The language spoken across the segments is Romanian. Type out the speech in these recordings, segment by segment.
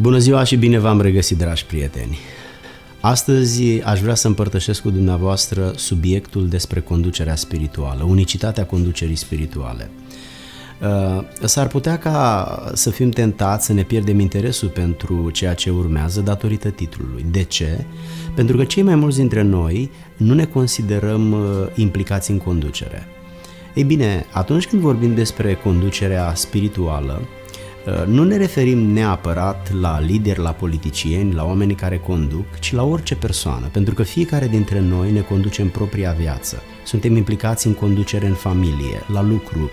Bună ziua și bine v-am regăsit, dragi prieteni! Astăzi aș vrea să împărtășesc cu dumneavoastră subiectul despre conducerea spirituală, unicitatea conducerii spirituale. Uh, s-ar putea ca să fim tentați să ne pierdem interesul pentru ceea ce urmează datorită titlului. De ce? Pentru că cei mai mulți dintre noi nu ne considerăm uh, implicați în conducere. Ei bine, atunci când vorbim despre conducerea spirituală, Uh, nu ne referim neapărat la lideri, la politicieni, la oamenii care conduc, ci la orice persoană, pentru că fiecare dintre noi ne conduce în propria viață. Suntem implicați în conducere în familie, la lucru. Uh,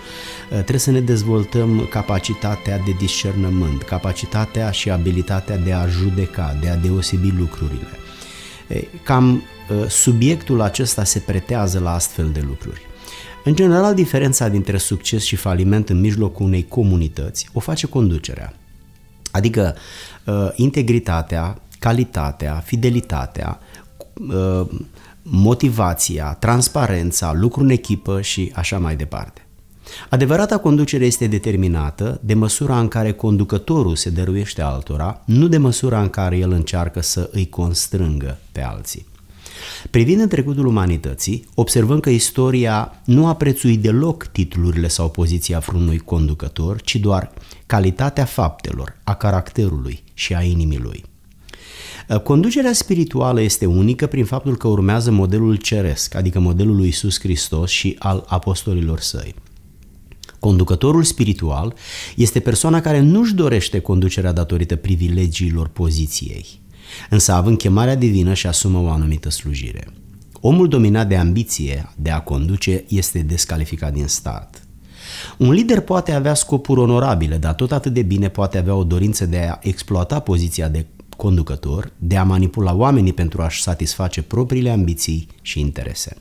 trebuie să ne dezvoltăm capacitatea de discernământ, capacitatea și abilitatea de a judeca, de a deosebi lucrurile. Cam uh, subiectul acesta se pretează la astfel de lucruri. În general, diferența dintre succes și faliment în mijlocul unei comunități o face conducerea. Adică uh, integritatea, calitatea, fidelitatea, uh, motivația, transparența, lucru în echipă și așa mai departe. Adevărata conducere este determinată de măsura în care conducătorul se dăruiește altora, nu de măsura în care el încearcă să îi constrângă pe alții. Privind în trecutul umanității, observăm că istoria nu a prețuit deloc titlurile sau poziția vreunui conducător, ci doar calitatea faptelor, a caracterului și a inimii lui. Ă, conducerea spirituală este unică prin faptul că urmează modelul ceresc, adică modelul lui Isus Hristos și al apostolilor săi. Conducătorul spiritual este persoana care nu-și dorește conducerea datorită privilegiilor poziției, însă având chemarea divină și asumă o anumită slujire. Omul dominat de ambiție de a conduce este descalificat din start. Un lider poate avea scopuri onorabile, dar tot atât de bine poate avea o dorință de a exploata poziția de conducător, de a manipula oamenii pentru a-și satisface propriile ambiții și interese.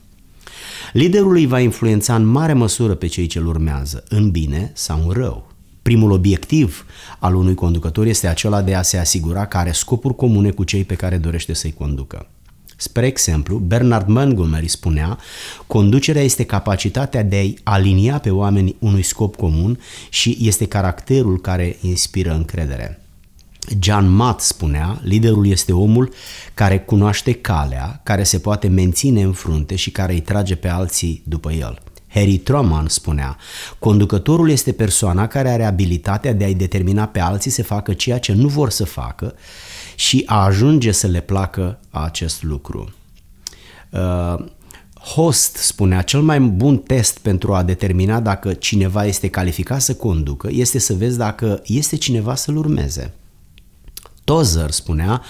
Liderul îi va influența în mare măsură pe cei ce-l urmează, în bine sau în rău, primul obiectiv al unui conducător este acela de a se asigura că are scopuri comune cu cei pe care dorește să-i conducă. Spre exemplu, Bernard Montgomery spunea, conducerea este capacitatea de a alinia pe oameni unui scop comun și este caracterul care inspiră încredere. John Matt spunea, liderul este omul care cunoaște calea, care se poate menține în frunte și care îi trage pe alții după el. Harry Truman spunea, conducătorul este persoana care are abilitatea de a-i determina pe alții să facă ceea ce nu vor să facă și a ajunge să le placă acest lucru. Uh, Host spunea, cel mai bun test pentru a determina dacă cineva este calificat să conducă este să vezi dacă este cineva să-l urmeze. Tozer spunea,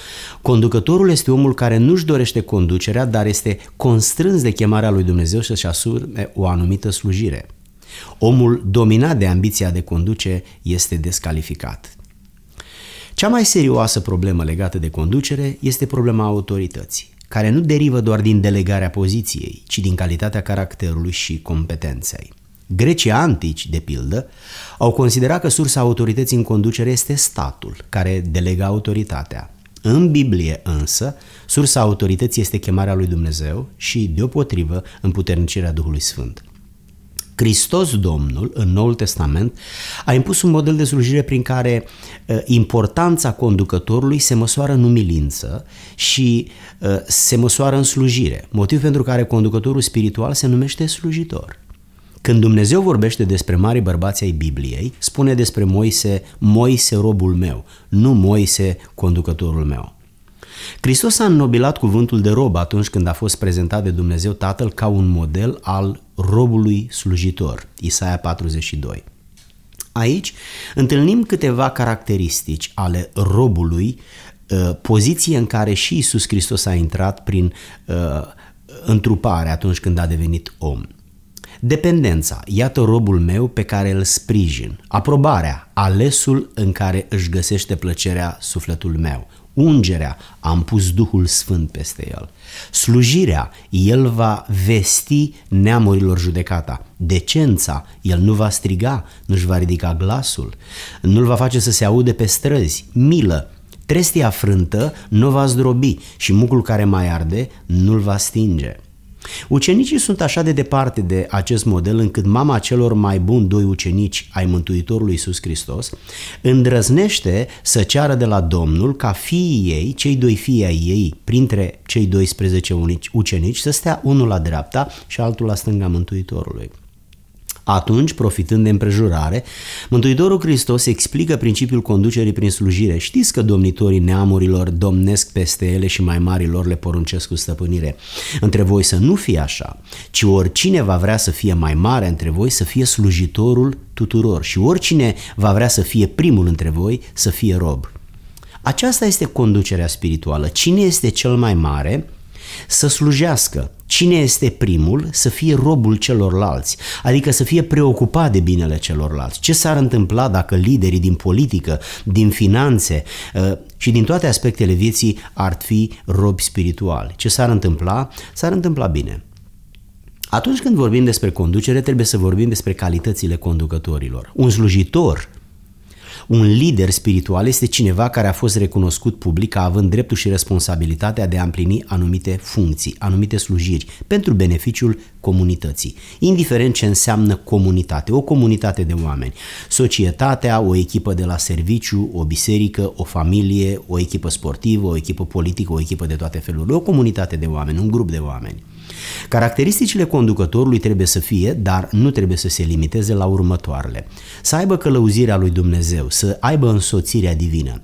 conducătorul este omul care nu-și dorește conducerea, dar este constrâns de chemarea lui Dumnezeu să-și asume o anumită slujire. Omul dominat de ambiția de conduce este descalificat. Cea mai serioasă problemă legată de conducere este problema autorității, care nu derivă doar din delegarea poziției, ci din calitatea caracterului și competenței. Grecii antici, de pildă, au considerat că sursa autorității în conducere este statul, care delega autoritatea. În Biblie însă, sursa autorității este chemarea lui Dumnezeu și, deopotrivă, împuternicirea Duhului Sfânt. Hristos Domnul, în Noul Testament, a impus un model de slujire prin care ă, importanța conducătorului se măsoară în umilință și ă, se măsoară în slujire, motiv pentru care conducătorul spiritual se numește slujitor. Când Dumnezeu vorbește despre mari bărbați ai Bibliei, spune despre Moise, Moise robul meu, nu Moise conducătorul meu. Hristos a înnobilat cuvântul de rob atunci când a fost prezentat de Dumnezeu Tatăl ca un model al robului slujitor, Isaia 42. Aici întâlnim câteva caracteristici ale robului, ă, poziție în care și Isus Hristos a intrat prin ă, întrupare atunci când a devenit om. Dependența, iată robul meu pe care îl sprijin. Aprobarea, alesul în care își găsește plăcerea sufletul meu. Ungerea, am pus Duhul Sfânt peste el. Slujirea, el va vesti neamurilor judecata. Decența, el nu va striga, nu-și va ridica glasul, nu-l va face să se aude pe străzi. Milă, trestia frântă nu va zdrobi și mucul care mai arde nu-l va stinge. Ucenicii sunt așa de departe de acest model încât mama celor mai buni doi ucenici ai Mântuitorului Iisus Hristos îndrăznește să ceară de la Domnul ca fiii ei, cei doi fii ai ei, printre cei 12 ucenici, să stea unul la dreapta și altul la stânga Mântuitorului. Atunci, profitând de împrejurare, Mântuitorul Hristos explică principiul conducerii prin slujire. Știți că domnitorii neamurilor domnesc peste ele și mai mari lor le poruncesc cu stăpânire. Între voi să nu fie așa, ci oricine va vrea să fie mai mare între voi să fie slujitorul tuturor și oricine va vrea să fie primul între voi să fie rob. Aceasta este conducerea spirituală. Cine este cel mai mare, să slujească. Cine este primul să fie robul celorlalți, adică să fie preocupat de binele celorlalți. Ce s-ar întâmpla dacă liderii din politică, din finanțe uh, și din toate aspectele vieții ar fi robi spirituali? Ce s-ar întâmpla? S-ar întâmpla bine. Atunci când vorbim despre conducere, trebuie să vorbim despre calitățile conducătorilor. Un slujitor un lider spiritual este cineva care a fost recunoscut public ca având dreptul și responsabilitatea de a împlini anumite funcții, anumite slujiri, pentru beneficiul comunității, indiferent ce înseamnă comunitate, o comunitate de oameni, societatea, o echipă de la serviciu, o biserică, o familie, o echipă sportivă, o echipă politică, o echipă de toate felurile, o comunitate de oameni, un grup de oameni. Caracteristicile conducătorului trebuie să fie, dar nu trebuie să se limiteze la următoarele. Să aibă călăuzirea lui Dumnezeu, să aibă însoțirea divină,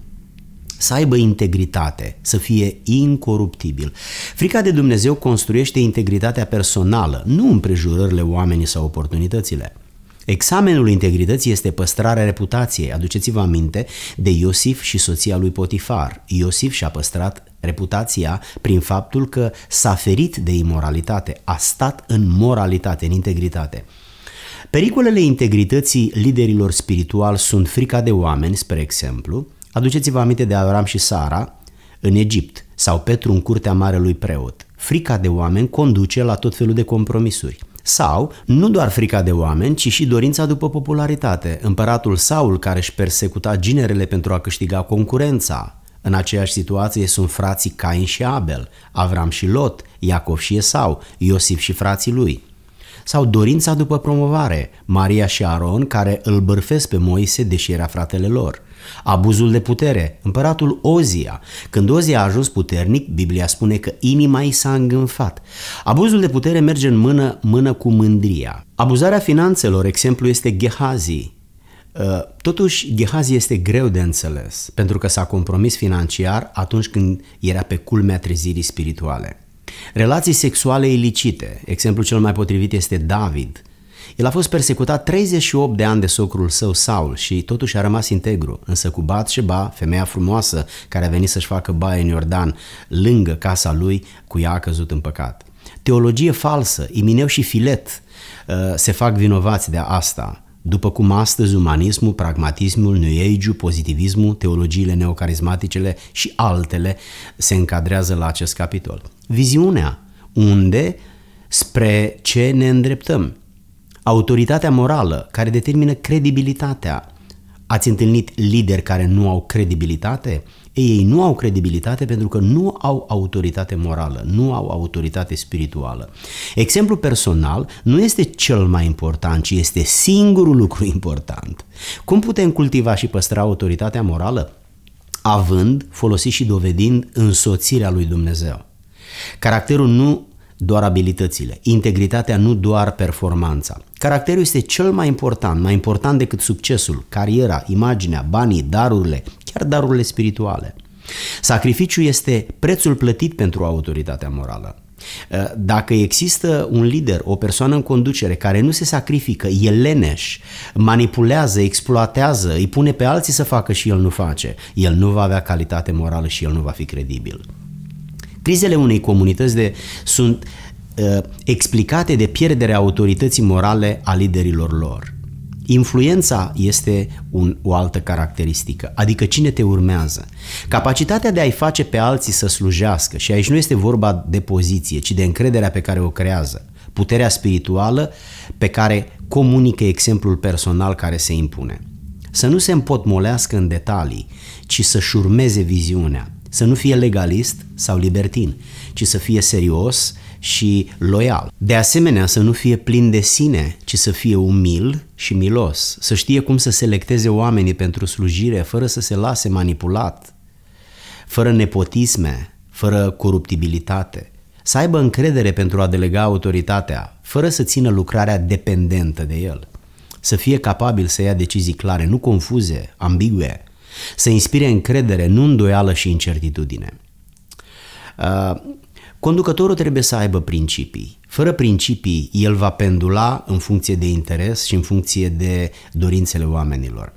să aibă integritate, să fie incoruptibil. Frica de Dumnezeu construiește integritatea personală, nu împrejurările oamenii sau oportunitățile. Examenul integrității este păstrarea reputației. Aduceți-vă aminte de Iosif și soția lui Potifar. Iosif și-a păstrat reputația prin faptul că s-a ferit de imoralitate, a stat în moralitate, în integritate. Pericolele integrității liderilor spirituali sunt frica de oameni, spre exemplu. Aduceți-vă aminte de Avram și Sara în Egipt sau Petru în curtea marelui preot. Frica de oameni conduce la tot felul de compromisuri. Sau, nu doar frica de oameni, ci și dorința după popularitate. Împăratul Saul care își persecuta ginerele pentru a câștiga concurența, în aceeași situație sunt frații Cain și Abel, Avram și Lot, Iacov și Esau, Iosif și frații lui. Sau dorința după promovare, Maria și Aron care îl bârfesc pe Moise deși era fratele lor. Abuzul de putere, împăratul Ozia. Când Ozia a ajuns puternic, Biblia spune că inima i s-a îngânfat. Abuzul de putere merge în mână, mână cu mândria. Abuzarea finanțelor, exemplu este Gehazi, Uh, totuși, Gehazi este greu de înțeles, pentru că s-a compromis financiar atunci când era pe culmea trezirii spirituale. Relații sexuale ilicite, exemplu cel mai potrivit este David. El a fost persecutat 38 de ani de socrul său Saul și totuși a rămas integru, însă cu ba, femeia frumoasă care a venit să-și facă baie în Iordan, lângă casa lui, cu ea a căzut în păcat. Teologie falsă, imineu și filet uh, se fac vinovați de asta. După cum astăzi umanismul, pragmatismul, New Age-ul, pozitivismul, teologiile neocarismaticele și altele se încadrează la acest capitol. Viziunea, unde, spre ce ne îndreptăm. Autoritatea morală, care determină credibilitatea. Ați întâlnit lideri care nu au credibilitate? ei nu au credibilitate pentru că nu au autoritate morală, nu au autoritate spirituală. Exemplu personal nu este cel mai important, ci este singurul lucru important. Cum putem cultiva și păstra autoritatea morală? Având, folosit și dovedind însoțirea lui Dumnezeu. Caracterul nu doar abilitățile, integritatea nu doar performanța. Caracterul este cel mai important, mai important decât succesul, cariera, imaginea, banii, darurile, chiar darurile spirituale. Sacrificiul este prețul plătit pentru autoritatea morală. Eh, dacă există un lider, o persoană în conducere care nu se sacrifică, e leneș, manipulează, exploatează, îi pune pe alții să facă și el nu face, el nu va avea calitate morală și el nu va fi credibil. Crizele unei comunități de, sunt uh, explicate de pierderea autorității morale a liderilor lor. Influența este un, o altă caracteristică, adică cine te urmează. Capacitatea de a-i face pe alții să slujească, și aici nu este vorba de poziție, ci de încrederea pe care o creează, puterea spirituală pe care comunică exemplul personal care se impune. Să nu se împotmolească în detalii, ci să-și urmeze viziunea, să nu fie legalist sau libertin, ci să fie serios, și loial. De asemenea, să nu fie plin de sine, ci să fie umil și milos, să știe cum să selecteze oamenii pentru slujire fără să se lase manipulat, fără nepotisme, fără coruptibilitate, să aibă încredere pentru a delega autoritatea, fără să țină lucrarea dependentă de el, să fie capabil să ia decizii clare, nu confuze, ambigue, să inspire încredere, nu îndoială și incertitudine. Uh, Conducătorul trebuie să aibă principii. Fără principii, el va pendula în funcție de interes și în funcție de dorințele oamenilor.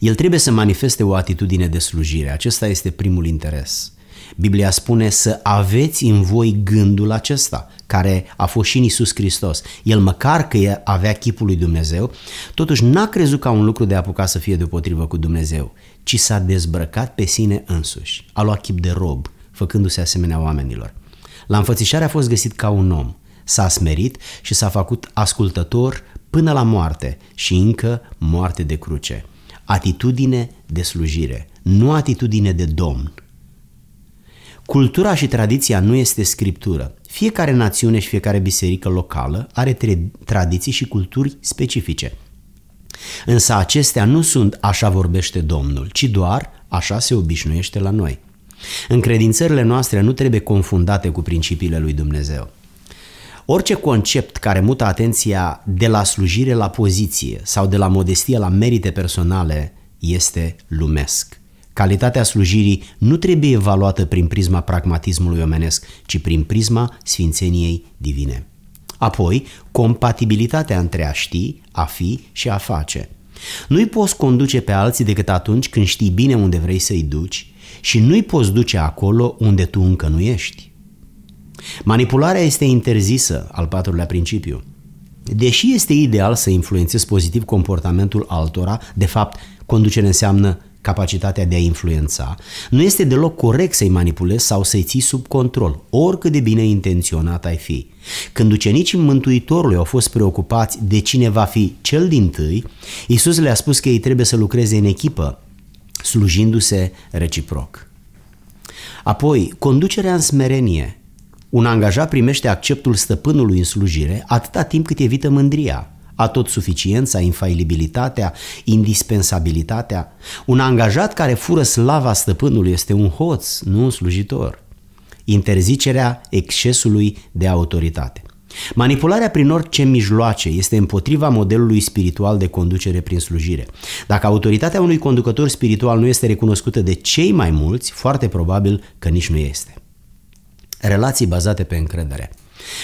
El trebuie să manifeste o atitudine de slujire. Acesta este primul interes. Biblia spune să aveți în voi gândul acesta, care a fost și în Iisus Hristos. El măcar că avea chipul lui Dumnezeu, totuși n-a crezut ca un lucru de apucat să fie deopotrivă cu Dumnezeu, ci s-a dezbrăcat pe sine însuși. A luat chip de rob, făcându-se asemenea oamenilor. La înfățișare a fost găsit ca un om, s-a smerit și s-a făcut ascultător până la moarte și încă moarte de cruce. Atitudine de slujire, nu atitudine de domn. Cultura și tradiția nu este scriptură. Fiecare națiune și fiecare biserică locală are tradiții și culturi specifice. Însă acestea nu sunt așa vorbește Domnul, ci doar așa se obișnuiește la noi. Încredințările noastre nu trebuie confundate cu principiile lui Dumnezeu. Orice concept care mută atenția de la slujire la poziție sau de la modestie la merite personale este lumesc. Calitatea slujirii nu trebuie evaluată prin prisma pragmatismului omenesc, ci prin prisma sfințeniei divine. Apoi, compatibilitatea între a ști, a fi și a face. Nu-i poți conduce pe alții decât atunci când știi bine unde vrei să-i duci, și nu-i poți duce acolo unde tu încă nu ești. Manipularea este interzisă, al patrulea principiu. Deși este ideal să influențezi pozitiv comportamentul altora, de fapt, conducere înseamnă capacitatea de a influența, nu este deloc corect să-i manipulezi sau să-i ții sub control, oricât de bine intenționat ai fi. Când ucenicii Mântuitorului au fost preocupați de cine va fi cel din tâi, Iisus le-a spus că ei trebuie să lucreze în echipă, slujindu-se reciproc. Apoi, conducerea în smerenie. Un angajat primește acceptul stăpânului în slujire atâta timp cât evită mândria, a tot suficiența, infailibilitatea, indispensabilitatea. Un angajat care fură slava stăpânului este un hoț, nu un slujitor. Interzicerea excesului de autoritate. Manipularea prin orice mijloace este împotriva modelului spiritual de conducere prin slujire. Dacă autoritatea unui conducător spiritual nu este recunoscută de cei mai mulți, foarte probabil că nici nu este. Relații bazate pe încredere.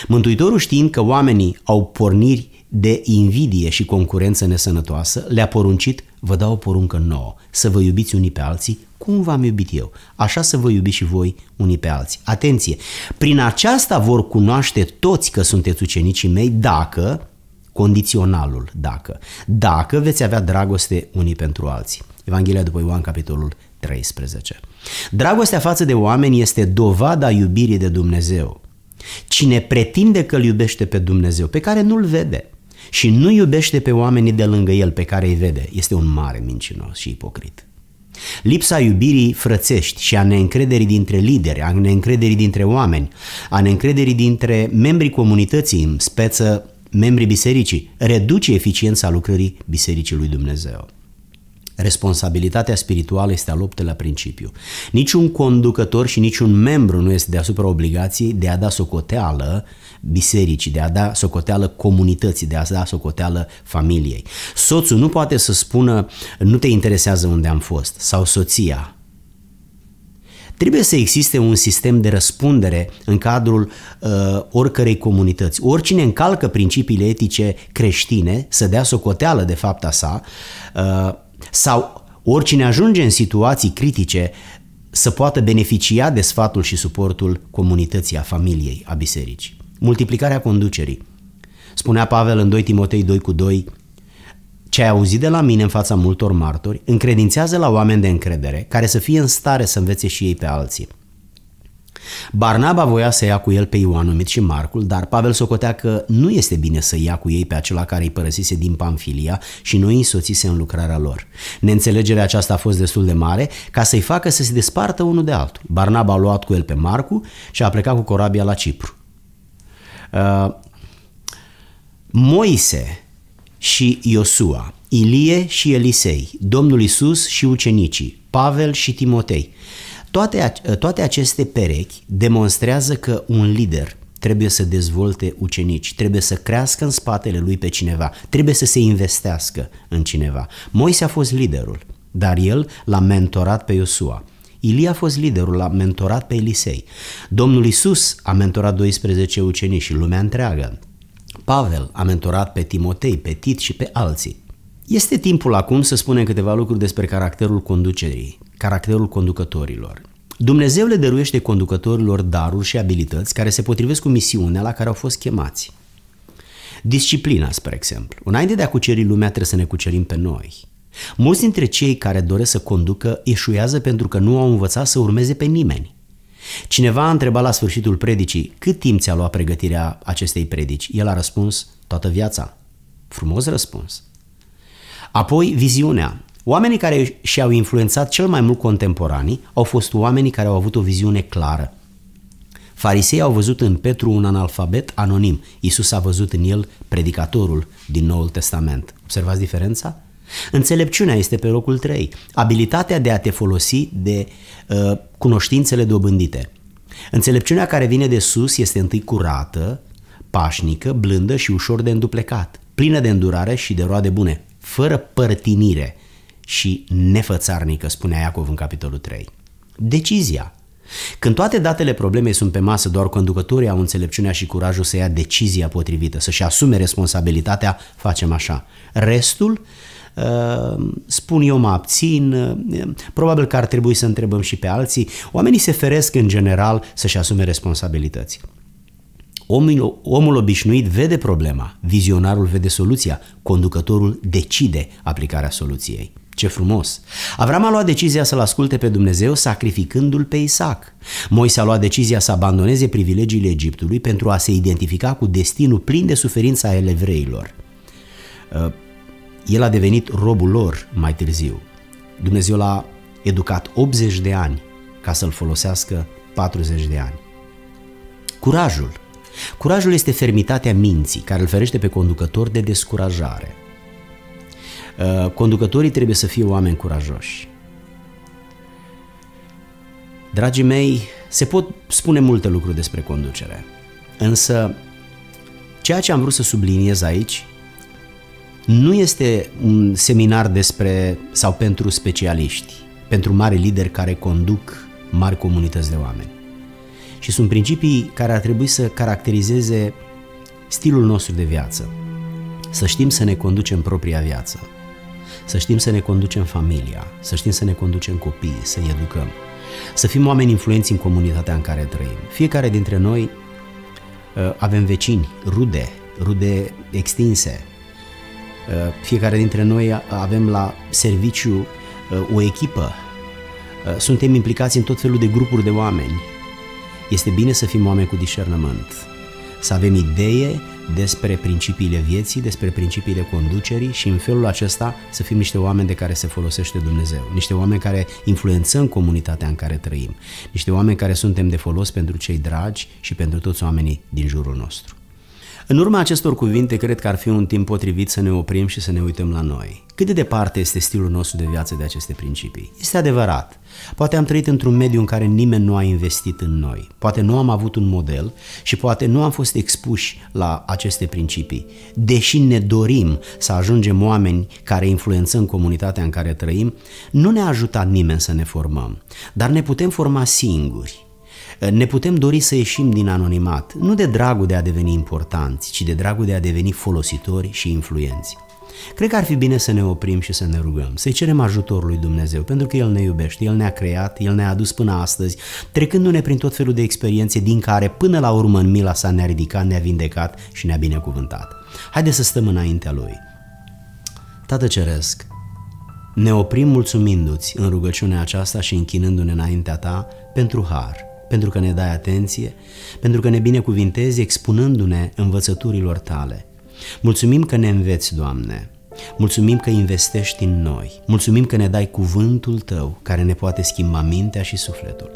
Mântuitorul știind că oamenii au porniri de invidie și concurență nesănătoasă, le-a poruncit vă dau o poruncă nouă, să vă iubiți unii pe alții cum v-am iubit eu, așa să vă iubiți și voi unii pe alții. Atenție! Prin aceasta vor cunoaște toți că sunteți ucenicii mei dacă, condiționalul dacă, dacă veți avea dragoste unii pentru alții. Evanghelia după Ioan, capitolul 13. Dragostea față de oameni este dovada iubirii de Dumnezeu. Cine pretinde că îl iubește pe Dumnezeu, pe care nu-l vede, și nu iubește pe oamenii de lângă el pe care îi vede, este un mare mincinos și ipocrit. Lipsa iubirii frățești și a neîncrederii dintre lideri, a neîncrederii dintre oameni, a neîncrederii dintre membrii comunității, în speță membrii bisericii, reduce eficiența lucrării Bisericii lui Dumnezeu. Responsabilitatea spirituală este al optelea principiu. Niciun conducător și niciun membru nu este deasupra obligației de a da socoteală bisericii, de a da socoteală comunității, de a da socoteală familiei. Soțul nu poate să spună nu te interesează unde am fost sau soția. Trebuie să existe un sistem de răspundere în cadrul uh, oricărei comunități. Oricine încalcă principiile etice creștine să dea socoteală de fapta sa, uh, sau oricine ajunge în situații critice să poată beneficia de sfatul și suportul comunității, a familiei, a bisericii. Multiplicarea conducerii. Spunea Pavel în 2 Timotei 2 cu 2, ce ai auzit de la mine în fața multor martori, încredințează la oameni de încredere care să fie în stare să învețe și ei pe alții – Barnaba voia să ia cu el pe Ioan numit și Marcul, dar Pavel socotea că nu este bine să ia cu ei pe acela care îi părăsise din Pamfilia și nu îi însoțise în lucrarea lor. Neînțelegerea aceasta a fost destul de mare ca să-i facă să se despartă unul de altul. Barnaba a luat cu el pe Marcu și a plecat cu corabia la Cipru. Uh, Moise și Iosua, Ilie și Elisei, Domnul Isus și ucenicii, Pavel și Timotei, toate, ă, toate aceste perechi demonstrează că un lider trebuie să dezvolte ucenici, trebuie să crească în spatele lui pe cineva, trebuie să se investească în cineva. Moise a fost liderul, dar el l-a mentorat pe Iosua. Ilie a fost liderul, l-a mentorat pe Elisei. Domnul Isus a mentorat 12 ucenici și lumea întreagă. Pavel a mentorat pe Timotei, pe Tit și pe alții. Este timpul acum să spunem câteva lucruri despre caracterul conducerii, caracterul conducătorilor. Dumnezeu le dăruiește conducătorilor daruri și abilități care se potrivesc cu misiunea la care au fost chemați. Disciplina, spre exemplu. Înainte de a cuceri lumea, trebuie să ne cucerim pe noi. Mulți dintre cei care doresc să conducă eșuează pentru că nu au învățat să urmeze pe nimeni. Cineva a întrebat la sfârșitul predicii, cât timp ți-a luat pregătirea acestei predici? El a răspuns, toată viața. Frumos răspuns. Apoi, viziunea. Oamenii care și-au influențat cel mai mult contemporanii au fost oamenii care au avut o viziune clară. Farisei au văzut în Petru un analfabet anonim. Isus a văzut în el predicatorul din Noul Testament. Observați diferența? Înțelepciunea este pe locul 3. Abilitatea de a te folosi de uh, cunoștințele dobândite. Înțelepciunea care vine de sus este întâi curată, pașnică, blândă și ușor de înduplecat, plină de îndurare și de roade bune, fără părtinire – și nefățarnică, spunea Iacov în capitolul 3. Decizia. Când toate datele problemei sunt pe masă, doar conducătorii au înțelepciunea și curajul să ia decizia potrivită, să-și asume responsabilitatea, facem așa. Restul, uh, spun eu mă abțin, uh, probabil că ar trebui să întrebăm și pe alții. Oamenii se feresc în general să-și asume responsabilități. Omul, omul obișnuit vede problema, vizionarul vede soluția, conducătorul decide aplicarea soluției. Ce frumos! Avram a luat decizia să-L asculte pe Dumnezeu sacrificându-L pe Isaac. Moise a luat decizia să abandoneze privilegiile Egiptului pentru a se identifica cu destinul plin de suferință a evreilor. Uh, el a devenit robul lor mai târziu. Dumnezeu l-a educat 80 de ani ca să-l folosească 40 de ani. Curajul. Curajul este fermitatea minții care îl ferește pe conducător de descurajare. Uh, conducătorii trebuie să fie oameni curajoși. Dragii mei, se pot spune multe lucruri despre conducere, însă ceea ce am vrut să subliniez aici nu este un seminar despre sau pentru specialiști, pentru mari lideri care conduc mari comunități de oameni. Și sunt principii care ar trebui să caracterizeze stilul nostru de viață. Să știm să ne conducem propria viață, să știm să ne conducem familia, să știm să ne conducem copiii, să-i educăm, să fim oameni influenți în comunitatea în care trăim. Fiecare dintre noi uh, avem vecini, rude, rude extinse. Uh, fiecare dintre noi avem la serviciu uh, o echipă. Suntem implicați în tot felul de grupuri de oameni. Este bine să fim oameni cu discernământ, să avem idee despre principiile vieții, despre principiile conducerii și în felul acesta să fim niște oameni de care se folosește Dumnezeu, niște oameni care influențăm comunitatea în care trăim, niște oameni care suntem de folos pentru cei dragi și pentru toți oamenii din jurul nostru. În urma acestor cuvinte, cred că ar fi un timp potrivit să ne oprim și să ne uităm la noi. Cât de departe este stilul nostru de viață de aceste principii? Este adevărat. Poate am trăit într-un mediu în care nimeni nu a investit în noi. Poate nu am avut un model și poate nu am fost expuși la aceste principii. Deși ne dorim să ajungem oameni care influențăm comunitatea în care trăim, nu ne-a ajutat nimeni să ne formăm. Dar ne putem forma singuri ne putem dori să ieșim din anonimat, nu de dragul de a deveni importanți, ci de dragul de a deveni folositori și influenți. Cred că ar fi bine să ne oprim și să ne rugăm, să-i cerem ajutorul lui Dumnezeu, pentru că El ne iubește, El ne-a creat, El ne-a adus până astăzi, trecându-ne prin tot felul de experiențe din care până la urmă în mila sa ne-a ridicat, ne-a vindecat și ne-a binecuvântat. Haideți să stăm înaintea Lui. Tată Ceresc, ne oprim mulțumindu-ți în rugăciunea aceasta și închinându-ne înaintea Ta pentru har – pentru că ne dai atenție, pentru că ne binecuvintezi expunându-ne învățăturilor tale. Mulțumim că ne înveți, Doamne, Mulțumim că investești în noi. Mulțumim că ne dai cuvântul tău care ne poate schimba mintea și sufletul.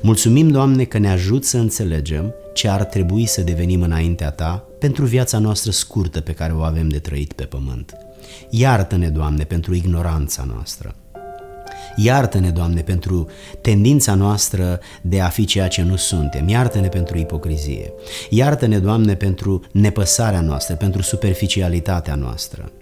Mulțumim, Doamne, că ne ajut să înțelegem ce ar trebui să devenim înaintea ta pentru viața noastră scurtă pe care o avem de trăit pe pământ. Iartă-ne, Doamne, pentru ignoranța noastră. Iartă-ne, Doamne, pentru tendința noastră de a fi ceea ce nu suntem. Iartă-ne pentru ipocrizie. Iartă-ne, Doamne, pentru nepăsarea noastră, pentru superficialitatea noastră.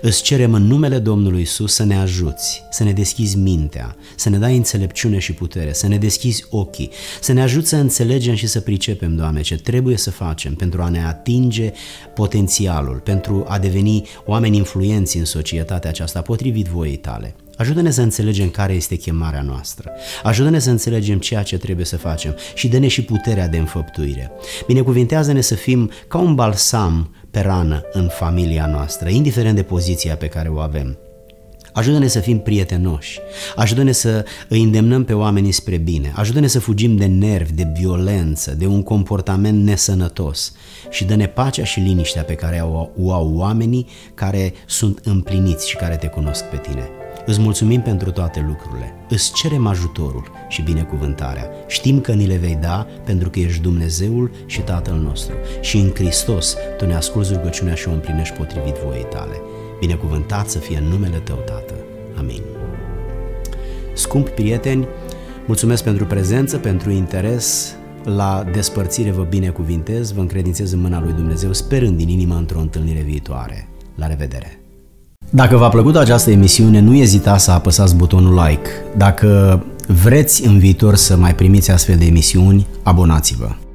Îți cerem în numele Domnului Isus să ne ajuți, să ne deschizi mintea, să ne dai înțelepciune și putere, să ne deschizi ochii, să ne ajuți să înțelegem și să pricepem, Doamne, ce trebuie să facem pentru a ne atinge potențialul, pentru a deveni oameni influenți în societatea aceasta potrivit voiei tale. Ajută-ne să înțelegem care este chemarea noastră. Ajută-ne să înțelegem ceea ce trebuie să facem și dă-ne și puterea de înfăptuire. Binecuvintează-ne să fim ca un balsam pe rană în familia noastră, indiferent de poziția pe care o avem. Ajută-ne să fim prietenoși, ajută-ne să îi îndemnăm pe oamenii spre bine, ajută-ne să fugim de nervi, de violență, de un comportament nesănătos și dă-ne pacea și liniștea pe care o au oamenii care sunt împliniți și care te cunosc pe tine. Îți mulțumim pentru toate lucrurile, îți cerem ajutorul și binecuvântarea. Știm că ni le vei da pentru că ești Dumnezeul și Tatăl nostru și în Hristos Tu ne asculți rugăciunea și o împlinești potrivit voiei tale. Binecuvântat să fie în numele Tău, Tată. Amin. Scump prieteni, mulțumesc pentru prezență, pentru interes, la despărțire vă binecuvintez, vă încredințez în mâna lui Dumnezeu, sperând din inimă într-o întâlnire viitoare. La revedere! Dacă v-a plăcut această emisiune, nu ezita să apăsați butonul like. Dacă vreți în viitor să mai primiți astfel de emisiuni, abonați-vă.